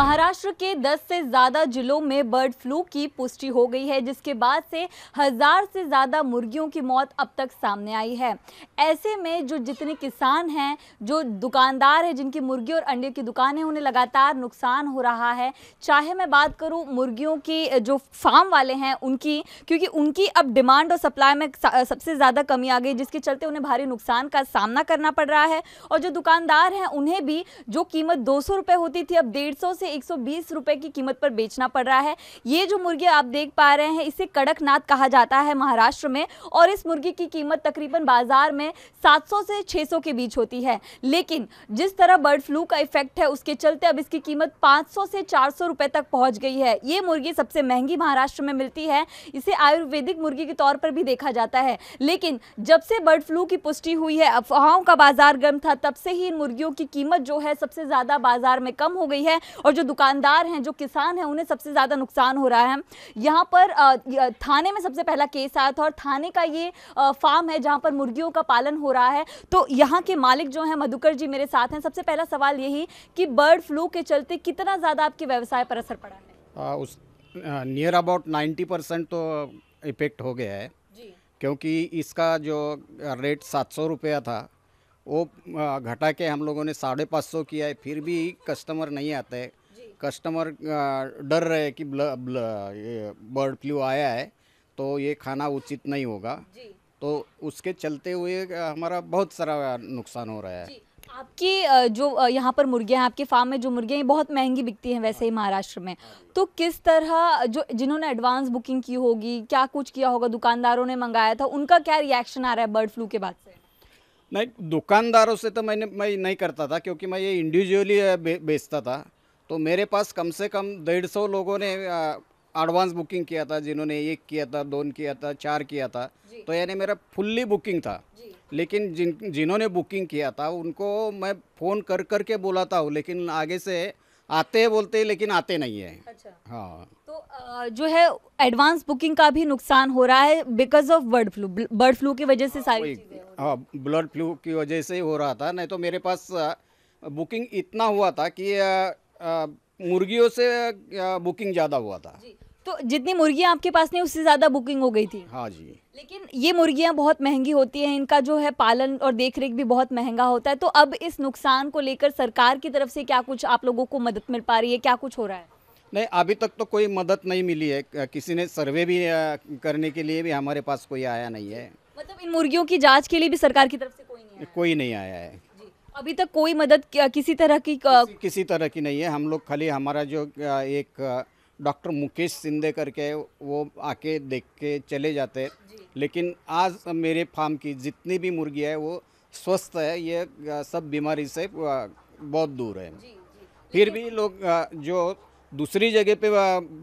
महाराष्ट्र के 10 से ज़्यादा जिलों में बर्ड फ्लू की पुष्टि हो गई है जिसके बाद से हज़ार से ज़्यादा मुर्गियों की मौत अब तक सामने आई है ऐसे में जो जितने किसान हैं जो दुकानदार हैं जिनकी मुर्गी और अंडे की दुकान है उन्हें लगातार नुकसान हो रहा है चाहे मैं बात करूँ मुर्गियों की जो फार्म वाले हैं उनकी क्योंकि उनकी अब डिमांड और सप्लाई में सबसे ज़्यादा कमी आ गई जिसके चलते उन्हें भारी नुकसान का सामना करना पड़ रहा है और जो दुकानदार हैं उन्हें भी जो कीमत दो सौ होती थी अब डेढ़ से से 120 रुपए की कीमत पर बेचना पड़ रहा है ये जो मुर्गी आप देख पा रहे हैं इसे कड़कनाथ कहा जाता है महाराष्ट्र में और इस मुर्गी की कीमत तकरीबन बाजार में 700 से 600 के बीच होती है लेकिन जिस तरह बर्ड फ्लू का इफेक्ट है उसके चलते अब इसकी कीमत 500 से 400 रुपए तक पहुंच गई है ये मुर्गी सबसे महंगी महाराष्ट्र में मिलती है इसे आयुर्वेदिक मुर्गी के तौर पर भी देखा जाता है लेकिन जब से बर्ड फ्लू की पुष्टि हुई है अफवाहों का बाजार गर्म था तब से ही इन मुर्गियों की कीमत जो है सबसे ज़्यादा बाजार में कम हो गई है और और जो दुकानदार हैं जो किसान हैं उन्हें सबसे ज़्यादा नुकसान हो रहा है यहाँ पर थाने में सबसे पहला केस आया था और थाने का ये फार्म है जहाँ पर मुर्गियों का पालन हो रहा है तो यहाँ के मालिक जो हैं मधुकर जी मेरे साथ हैं सबसे पहला सवाल यही कि बर्ड फ्लू के चलते कितना ज़्यादा आपके व्यवसाय पर असर पड़ा है आ, उस नियर अबाउट नाइन्टी परसेंट तो इफेक्ट हो गया है क्योंकि इसका जो रेट सात सौ रुपया था वो घटा के हम लोगों ने साढ़े पाँच सौ किया है फिर भी कस्टमर नहीं आते कस्टमर डर रहे कि ब्ल, ब्ल, ये बर्ड फ्लू आया है तो ये खाना उचित नहीं होगा तो उसके चलते हुए हमारा बहुत सारा नुकसान हो रहा है आपकी जो यहाँ पर मुर्गियाँ हैं आपके फार्म में जो मुर्गियाँ बहुत महंगी बिकती हैं वैसे ही महाराष्ट्र में तो किस तरह जो जिन्होंने एडवांस बुकिंग की होगी क्या कुछ किया होगा दुकानदारों ने मंगाया था उनका क्या रिएक्शन आ रहा है बर्ड फ्लू के बाद से नहीं दुकानदारों से तो मैंने मैं नहीं करता था क्योंकि मैं ये इंडिविजुअली बेचता था तो मेरे पास कम से कम डेढ़ सौ लोगों ने एडवांस बुकिंग किया था जिन्होंने एक किया था दोन किया था चार किया था तो यानी मेरा फुल्ली बुकिंग था लेकिन जिन जिन्होंने बुकिंग किया था उनको मैं फ़ोन कर कर के बोलाता हूँ लेकिन आगे से आते बोलते लेकिन आते नहीं है अच्छा हाँ तो जो है एडवांस बुकिंग का भी नुकसान हो रहा है because of bird flu bird flu की वजह से हाँ, सारी हाँ ब्लड फ्लू की वजह से ही हो रहा था नहीं तो मेरे पास बुकिंग इतना हुआ था कि मुर्गियों से बुकिंग ज़्यादा हुआ था तो जितनी मुर्गियाँ आपके पास नहीं उससे ज़्यादा बुकिंग हो गई थी हाँ जी लेकिन ये मुर्गियाँ बहुत महंगी होती हैं इनका जो है पालन और देख रेख भी बहुत महंगा होता है तो अब इस नुकसान को लेकर सरकार की तरफ से क्या कुछ आप लोगों को मदद मिल पा रही है क्या कुछ हो रहा है नहीं अभी तक तो कोई मदद नहीं मिली है किसी ने सर्वे भी करने के लिए भी हमारे पास कोई आया नहीं है मतलब इन मुर्गियों की जाँच के लिए भी सरकार की तरफ से कोई नहीं कोई नहीं आया है अभी तक कोई मदद किसी तरह की किसी, किसी तरह की नहीं है हम लोग खाली हमारा जो एक डॉक्टर मुकेश सिंधे करके वो आके देख के चले जाते हैं लेकिन आज मेरे फार्म की जितनी भी मुर्गी है वो स्वस्थ है ये सब बीमारी से बहुत दूर है जी, जी। फिर भी लोग जो दूसरी जगह पे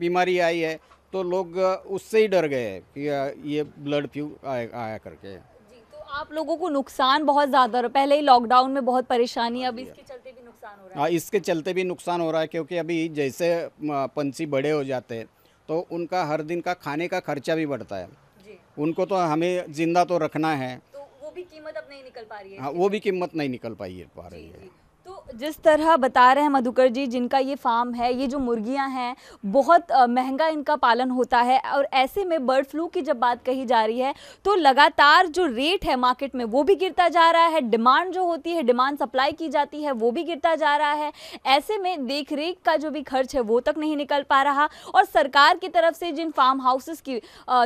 बीमारी आई है तो लोग उससे ही डर गए कि ये ब्लड फ्यू आया करके आप लोगों को नुकसान बहुत ज़्यादा हो पहले ही लॉकडाउन में बहुत परेशानी अब इसके चलते भी नुकसान हो रहा है हाँ, इसके चलते भी नुकसान हो रहा है क्योंकि अभी जैसे पंछी बड़े हो जाते हैं तो उनका हर दिन का खाने का खर्चा भी बढ़ता है उनको तो हमें ज़िंदा तो रखना है तो वो भी कीमत अब नहीं निकल पा रही है हाँ वो भी कीमत नहीं निकल पाई पा रही है जिस तरह बता रहे हैं मधुकर जी जिनका ये फार्म है ये जो मुर्गियां हैं बहुत महंगा इनका पालन होता है और ऐसे में बर्ड फ्लू की जब बात कही जा रही है तो लगातार जो रेट है मार्केट में वो भी गिरता जा रहा है डिमांड जो होती है डिमांड सप्लाई की जाती है वो भी गिरता जा रहा है ऐसे में देख रेख का जो भी खर्च है वो तक नहीं निकल पा रहा और सरकार की तरफ से जिन फार्म हाउसेस की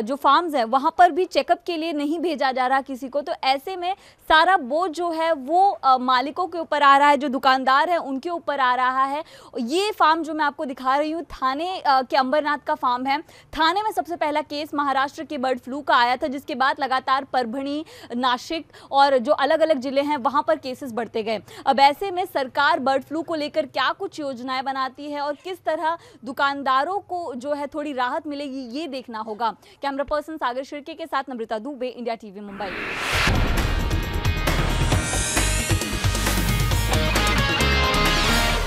जो फार्म्स हैं वहाँ पर भी चेकअप के लिए नहीं भेजा जा रहा किसी को तो ऐसे में सारा बोझ जो है वो मालिकों के ऊपर आ रहा है जो दुकान दुकानदार हैं उनके ऊपर आ रहा है ये फार्म जो मैं आपको दिखा रही हूँ थाने के अंबरनाथ का फार्म है थाने में सबसे पहला केस महाराष्ट्र के बर्ड फ्लू का आया था जिसके बाद लगातार परभणी नासिक और जो अलग अलग ज़िले हैं वहाँ पर केसेस बढ़ते गए अब ऐसे में सरकार बर्ड फ्लू को लेकर क्या कुछ योजनाएं बनाती है और किस तरह दुकानदारों को जो है थोड़ी राहत मिलेगी ये देखना होगा कैमरा पर्सन सागर शिर्के के साथ नम्रता दुबे इंडिया टीवी मुंबई